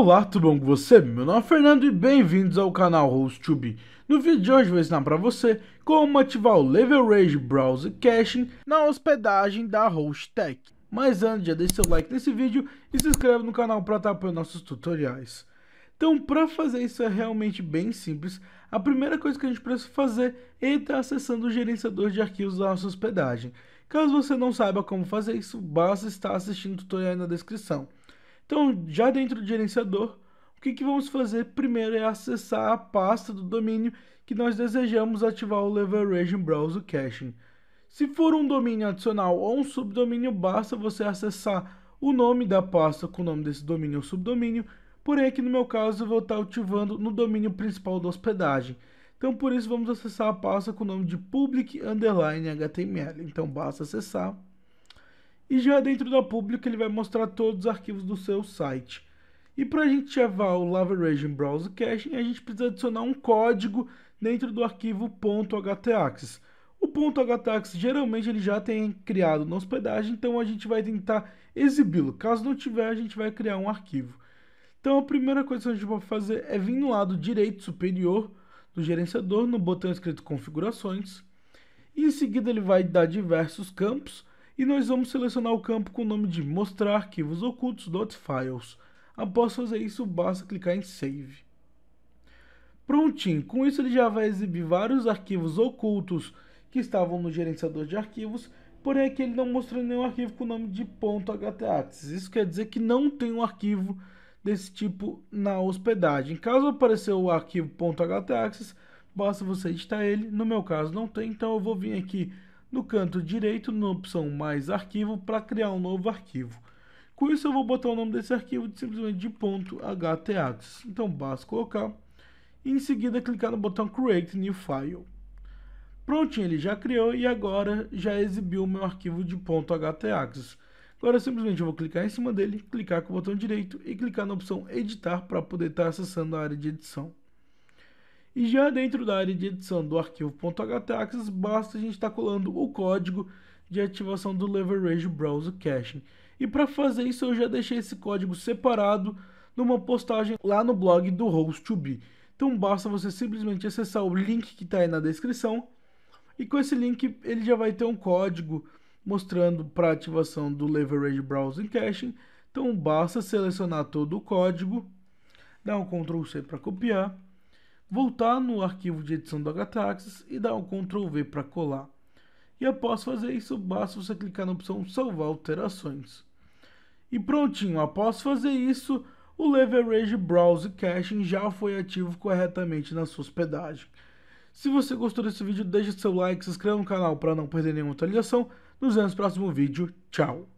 Olá, tudo bom com você? Meu nome é Fernando e bem-vindos ao canal HostTube. No vídeo de hoje vou ensinar para você como ativar o Level Rage Browser Caching na hospedagem da HostTech. Mas antes, já deixe seu like nesse vídeo e se inscreve no canal para estar apoiando nossos tutoriais. Então, para fazer isso é realmente bem simples. A primeira coisa que a gente precisa fazer é estar acessando o gerenciador de arquivos da nossa hospedagem. Caso você não saiba como fazer isso, basta estar assistindo o tutorial na descrição. Então, já dentro do gerenciador, o que, que vamos fazer primeiro é acessar a pasta do domínio que nós desejamos ativar o Leverage Browser Caching. Se for um domínio adicional ou um subdomínio, basta você acessar o nome da pasta com o nome desse domínio ou subdomínio, porém aqui no meu caso eu vou estar ativando no domínio principal da hospedagem. Então por isso vamos acessar a pasta com o nome de public underline html, então basta acessar. E já é dentro da pública ele vai mostrar todos os arquivos do seu site. E para a gente levar o Leveraging Browser Caching, a gente precisa adicionar um código dentro do arquivo .htaccess. O .htaccess geralmente ele já tem criado na hospedagem, então a gente vai tentar exibi-lo. Caso não tiver, a gente vai criar um arquivo. Então a primeira coisa que a gente vai fazer é vir no lado direito superior do gerenciador, no botão escrito configurações. E em seguida ele vai dar diversos campos, e nós vamos selecionar o campo com o nome de Mostrar arquivos ocultos.files. Após fazer isso, basta clicar em Save. Prontinho, com isso ele já vai exibir vários arquivos ocultos que estavam no gerenciador de arquivos, porém aqui ele não mostrou nenhum arquivo com o nome de .htaccess. Isso quer dizer que não tem um arquivo desse tipo na hospedagem. Caso apareça o arquivo .htaccess, basta você editar ele. No meu caso não tem, então eu vou vir aqui no canto direito, na opção mais arquivo, para criar um novo arquivo. Com isso eu vou botar o nome desse arquivo de, simplesmente de ponto .htax. Então basta colocar e em seguida clicar no botão Create New File. Prontinho, ele já criou e agora já exibiu o meu arquivo de ponto .htax. Agora simplesmente eu vou clicar em cima dele, clicar com o botão direito e clicar na opção Editar para poder estar tá acessando a área de edição. E já dentro da área de edição do arquivo.htaccess, basta a gente estar tá colando o código de ativação do Leverage Browser Caching. E para fazer isso eu já deixei esse código separado numa postagem lá no blog do Host2B. Então basta você simplesmente acessar o link que está aí na descrição e com esse link ele já vai ter um código mostrando para ativação do Leverage Browser Caching. Então basta selecionar todo o código, dar um Ctrl C para copiar voltar no arquivo de edição do Htaxis e dar um Ctrl V para colar. E após fazer isso, basta você clicar na opção salvar alterações. E prontinho, após fazer isso, o Leverage Browse Caching já foi ativo corretamente na sua hospedagem. Se você gostou desse vídeo, deixe seu like, se inscreva no canal para não perder nenhuma atualização. Nos vemos no próximo vídeo. Tchau!